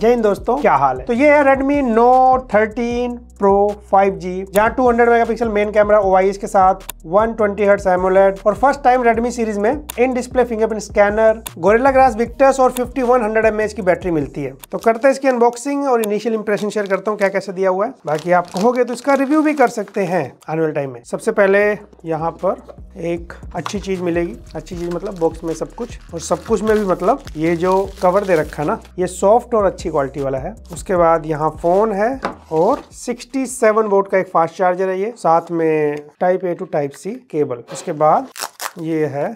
जय हिंद दोस्तों क्या हाल है तो ये है Redmi Note 13 Pro 5G जहां 200 मेगापिक्सल मेन कैमरा ओ के साथ 120 ट्वेंटी हर्ट एमोलेट और फर्स्ट टाइम रेडमी सीरीज में in display fingerprint scanner Gorilla Glass Victus और 5100 वन की बैटरी मिलती है तो करते हैं इसकी अनबॉक्सिंग और इनिशियल इंप्रेशन शेयर करता हूँ क्या कैसे दिया हुआ है बाकी आप कहोगे तो इसका रिव्यू भी कर सकते हैं आने वाले टाइम में सबसे पहले यहाँ पर एक अच्छी चीज मिलेगी अच्छी चीज मतलब बॉक्स में सब कुछ और सब कुछ में भी मतलब ये जो कवर दे रखा ना ये सॉफ्ट और अच्छी क्वालिटी वाला है उसके बाद यहाँ फोन है और 67 वोल्ट का एक फास्ट चार्जर है ये साथ में type A to type C cable उसके बाद ये है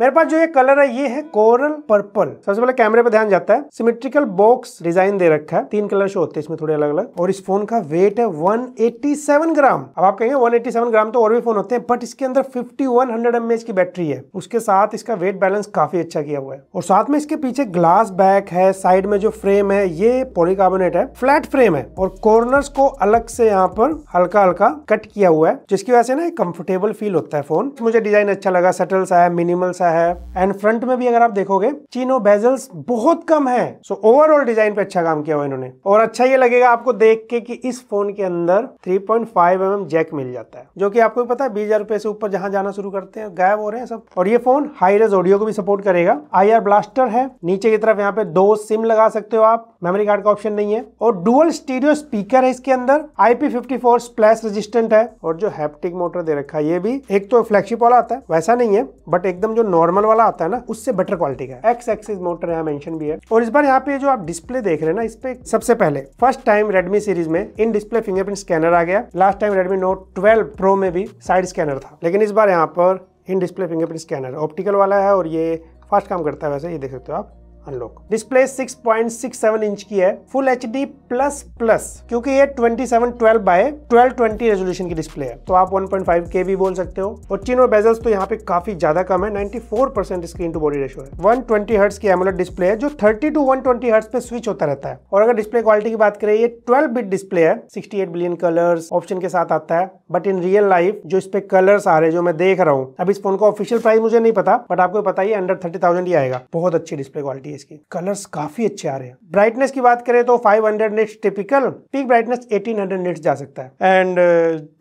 मेरे पास जो ये कलर है ये है कोरल पर्पल सबसे पहले कैमरे पर ध्यान जाता है सिमेट्रिकल बॉक्स डिजाइन दे रखा है तीन कलर शो होते हैं इसमें थोड़े अलग अलग और इस फोन का वेट है 187 ग्राम अब आप कहेंगे 187 ग्राम तो और भी फोन होते हैं बट इसके अंदर 5100 वन की बैटरी है उसके साथ इसका वेट बैलेंस काफी अच्छा किया हुआ है और साथ में इसके पीछे ग्लास बैक है साइड में जो फ्रेम है ये पोलिकार्बोनेट है फ्लैट फ्रेम है और कॉर्नर को अलग से यहाँ पर हल्का हल्का कट किया हुआ है जिसकी वजह से ना कम्फर्टेबल फील होता है फोन मुझे डिजाइन अच्छा लगा सेटल्स आया मिनिमल्स सा है एंड फ्रंट में भी अगर आप देखोगे चीनो बेजल्स बहुत कम है सो ओवरऑल डिजाइन पे अच्छा काम किया हुआ इन्होंने और अच्छा ये लगेगा आपको देख के कि इस फोन के अंदर 3.5 पॉइंट mm जैक मिल जाता है जो कि आपको पता है बीस रुपए से ऊपर जहां जाना शुरू करते हैं गायब हो रहे हैं सब और ये फोन हाई रेज ऑडियो को भी सपोर्ट करेगा आई ब्लास्टर है नीचे की तरफ यहाँ पे दो सिम लगा सकते हो आप मेमोरी कार्ड का ऑप्शन नहीं है और डुअल स्टीरियो स्पीकर है इसके अंदर आईपी फिफ्टी फोर रेजिस्टेंट है और जो हैप्टिक मोटर दे रखा है ये भी एक तो फ्लैगशिप वाला आता है वैसा नहीं है बट एकदम जो नॉर्मल वाला आता है ना उससे बेटर क्वालिटी का एक्स एक्सिस मोटर यहाँ मेंशन भी है और इस बार यहाँ पे जो आप डिस्प्ले देख रहे हैं ना इस पे सबसे पहले फर्स्ट टाइम रेडमी सीरीज में इन डिस्प्ले फिंगरप्रिंट स्कैनर आ गया last time Redmi Note twelve Pro में भी साइड स्कैनर था लेकिन इस बार यहाँ पर in display fingerprint scanner optical वाला है और ये फास्ट काम करता है वैसे ये देख सकते हो आप अनलॉक डिस्प्ले 6.67 इंच की है full H D plus plus क्योंकि ये 2712 बाय 1220 रेजोल्यूशन की डिस्प्ले है तो आप 1.5 के भी बोल सकते हो और चिन और बेजल्स तो यहाँ पे काफी ज्यादा कम है 94 percent screen to body ratio है 120 ट्वेंटी हर्ट्स की एमोलेट डिस्प्ले है जो 30 टू 120 हर्ट्स पे स्विच होता रहता है और अगर डिस्प्ले क्वालिटी की बात करें ये ट्वेल्व बिट डिस्प्ले है सिक्सटी बिलियन कलर्स ऑप्शन के साथ आता है बट इन रियल लाइफ जो इस पे कलर्स आ रहे हैं जो मैं देख रहा हूँ अब इस फोन का ऑफिशियल प्राइस मुझे नहीं पता बट आपको पता ही अंडर थर्टी ही आएगा बहुत अच्छी डिस्प्ले क्वालिटी है इसके कलर्स काफी अच्छे आ रहे हैं ब्राइटनेस की बात करें तो 500 hundred nits typical peak brightness 1800 hundred जा सकता है and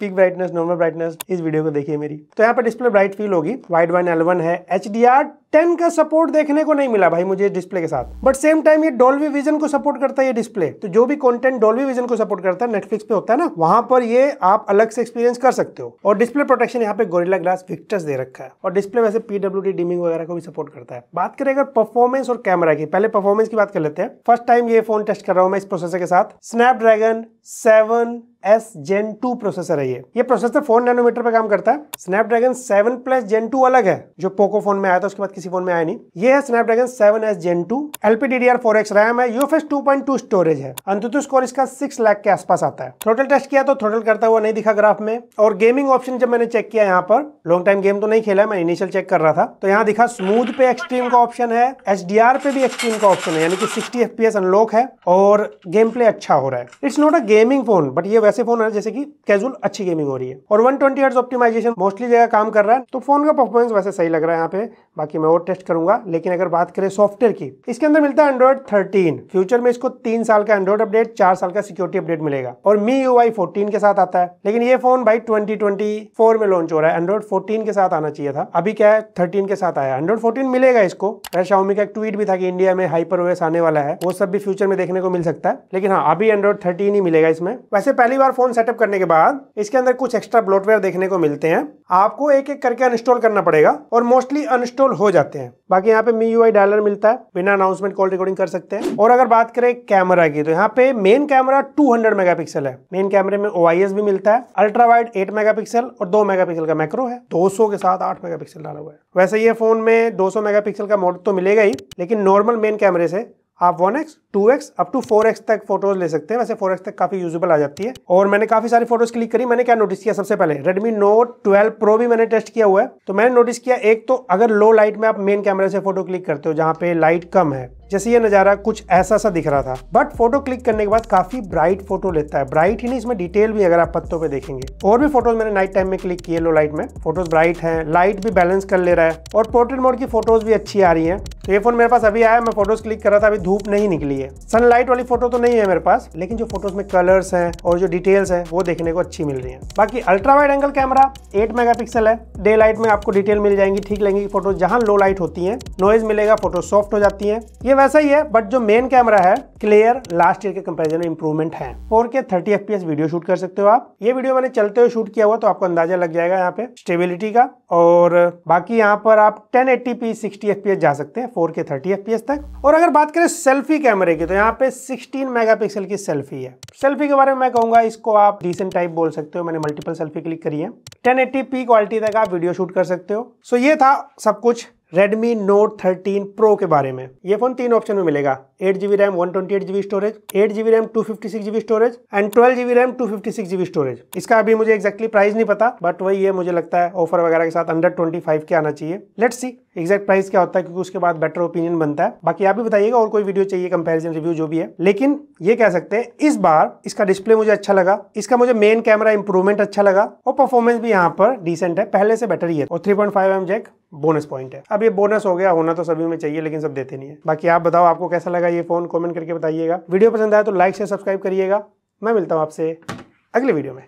peak brightness normal brightness इस वीडियो को देखिए मेरी तो यहाँ पर डिस्प्ले ब्राइट फील होगी वाइड वन एल है एच टेन का सपोर्ट देखने को नहीं मिला भाई मुझे डिस्प्ले के साथ बट सेम टाइम ये डोल्वी विजन को सपोर्ट करता है ये डिस्प्ले तो जो भी कंटेंट डोलवी विजन को सपोर्ट करता है नेटफ्लिक्स पे होता है ना वहां पर ये आप अलग से एक्सपीरियंस कर सकते हो और डिस्प्ले प्रोटेक्शन यहाँ पे गोरिला ग्लास विक्टर्स दे रखा है और डिस्प्ले वैसे पीडब्ल्यू डिमिंग वगैरह को भी सपोर्ट करता है बात करें अगर परफॉर्मेंस और कैमरा की पहले परफॉर्मेंस की बात कर लेते हैं फर्स्ट टाइम ये फोन टेस्ट कर रहा हूँ मैं इस प्रोसेसर के साथ Snapdragon seven S Gen two processor है ये ये प्रोसेसर फोर नैनोमीटर पे काम करता है Snapdragon seven plus Gen two अलग है जो पोको फोन में आया था उसके बाद किसी फोन में आया नहीं ये है Snapdragon seven S Gen two LPDDR four X RAM है UFS two point two storage है अंतुतु स्कोर इसका सिक्स लाख के आसपास आता है थ्रोटल टेस्ट किया तो थ्रोटल करता हुआ नहीं दिखा ग्राफ में और गेमिंग ऑप्शन जब मैंने चेक किया यहाँ पर लॉन्ग टाइम गेम तो नहीं खेला मैं इनिशियल चेक कर रहा था तो यहाँ दिखा स्मूथ पे एक्सट्रीम का ऑप्शन है एच पे भी एक्सट्रीम का ऑप्शन है यानी कि सिक्सटी एफ अनलॉक है और गेम प्ले अच्छा हो रहा है it's not a gaming phone but ये ऐसे फोन है जैसे कि कैजुअल अच्छी गेमिंग हो रही है और वन ट्वेंटी ऑप्टिमाइजेशन मोस्टली जगह काम कर रहा है तो फोन का परफॉर्मेंस वैसे सही लग रहा है यहाँ पे बाकी मैं और टेस्ट करूंगा लेकिन अगर बात करें सॉफ्टवेयर की इसके अंदर मिलता है एंड्रॉइड 13 फ्यूचर में इसको तीन साल का एंड्रॉइड अपडेट चार साल का सिक्योरिटी अपडेट मिलेगा और मी यू आई के साथ आता है लेकिन ये फोन भाई 2024 में लॉन्च हो रहा है एंड्रॉइड 14 के साथ आना चाहिए था अभी क्या है थर्टीन के साथ आया एंड्रॉइड फोर्टीन मिलेगा इसको शाउमी का एक ट्वीट भी था कि इंडिया में हाइपर ओएस आने वाला है वो सब भी फ्यूचर में देखने को मिल सकता है लेकिन हाँ अभी एंड्रॉइड थर्टीन ही मिलेगा इसमें वैसे पहली बार फोन सेटअप करने के बाद इसके अंदर कुछ एक्स्ट्रा ब्लॉटवेयर देखने को मिलते हैं आपको एक एक करके अनस्टॉल करना पड़ेगा और मोस्टली अनस्टॉल इंस्टॉल हो जाते हैं बाकी यहाँ पे मी यू डायलर मिलता है बिना अनाउंसमेंट कॉल रिकॉर्डिंग कर सकते हैं और अगर बात करें कैमरा की तो यहाँ पे मेन कैमरा 200 मेगापिक्सल है मेन कैमरे में ओ भी मिलता है अल्ट्रा वाइड 8 मेगापिक्सल और 2 मेगापिक्सल का मैक्रो है 200 के साथ 8 मेगापिक्सल डाला हुआ है वैसे ये फोन में 200 मेगापिक्सल का मॉडल तो मिलेगा ही लेकिन नॉर्मल मेन कैमरे से आप one X two X up to four X तक फोटोज ले सकते हैं वैसे फोर एक्स तक काफी यूजेबल आ जाती है और मैंने काफी सारी फोटोज क्लिक करी मैंने क्या नोटिस किया सबसे पहले रेडमी नोट 12 प्रो भी मैंने टेस्ट किया हुआ है तो मैंने नोटिस किया एक तो अगर लो लाइट में आप मेन कैमरे से फोटो क्लिक करते हो जहाँ पे लाइट कम है जैसे ये नज़ारा कुछ ऐसा सा दिख रहा था बट फोटो क्लिक करने के बाद काफ़ी ब्राइट फोटो लेता है ब्राइट ही नहीं इसमें डिटेल भी अगर आप पत्तों पे देखेंगे और भी फोटोज मैंने नाइट टाइम में क्लिक किए लो लाइट में फोटोज ब्राइट हैं लाइट भी बैलेंस कर ले रहा है और पोर्ट्रेट मोड की फोटोज भी अच्छी आ रही है तो ये फोन मेरे पास अभी आया मैं फोटोज क्लिक कर रहा था अभी धूप नहीं निकली है सनलाइट वाली फोटो तो नहीं है मेरे पास लेकिन जो फोटोज में कलर्स हैं और जो डिटेल्स हैं वो देखने को अच्छी मिल रही है बाकी ultra wide angle camera 8 megapixel है डे लाइट में आपको डिटेल मिल जाएंगी ठीक लगेगी फोटो जहाँ लो लाइट होती है नॉइज मिलेगा फोटो सॉफ्ट हो जाती है ये वैसा ही है बट जो मेन कैमरा है क्लियर लास्ट ईयर के कंपेरिजन में इंप्रूवमेंट है four K thirty F video shoot कर सकते हो आप ये वीडियो मैंने चलते हुए शूट किया हुआ तो आपको अंदाजा लग जाएगा यहाँ पे स्टेबिलिटी का और बाकी यहाँ पर आप टेन एट्टी पी सिक्सटी जा सकते हैं फोर के थर्टी एफ तक और अगर बात करें सेल्फी कैमरे की तो यहाँ पे सिक्सटीन मेगा की सेल्फी है सेल्फी के बारे में मैं कहूंगा इसको आप डिसेंट टाइप बोल सकते हो मैंने मल्टीपल सेल्फी क्लिक करी है टेन एट्टी क्वालिटी तक आप वीडियो शूट कर सकते हो सो ये था सब कुछ Redmi Note 13 Pro के बारे में ये फोन तीन ऑप्शन में मिलेगा eight GB RAM one twenty eight GB storage eight GB RAM two fifty six GB storage and twelve GB RAM two fifty six GB storage इसका अभी मुझे एक्जैक्टली प्राइस नहीं पता बट वही ये मुझे लगता है ऑफर वगैरह के साथ अंडर ट्वेंटी फाइव के आना चाहिए लेट्स सी एक्जैक्ट प्राइस क्या होता है क्योंकि उसके बाद बेटर ओपिनियन बनता है बाकी आप भी बताइएगा और कोई वीडियो चाहिए कंपेरिजन रिव्यू जो भी है लेकिन ये कह सकते हैं इस बार इसका डिस्प्ले मुझे अच्छा लगा इसका मुझे मेन कैमरा इंप्रूवमेंट अच्छा लगा और परफॉर्मेंस भी यहाँ पर डिसेंट है पहले से बेटर ही है और three point five mm jack bonus point है अब ये बोनस हो गया होना तो सभी में चाहिए लेकिन सब देते नहीं है बाकी आप बताओ आपको कैसा लगा ये फोन कॉमेंट करके बताइएगा वीडियो पसंद आया तो लाइक शेयर सब्सक्राइब करिएगा मैं मिलता हूँ आपसे अगले वीडियो में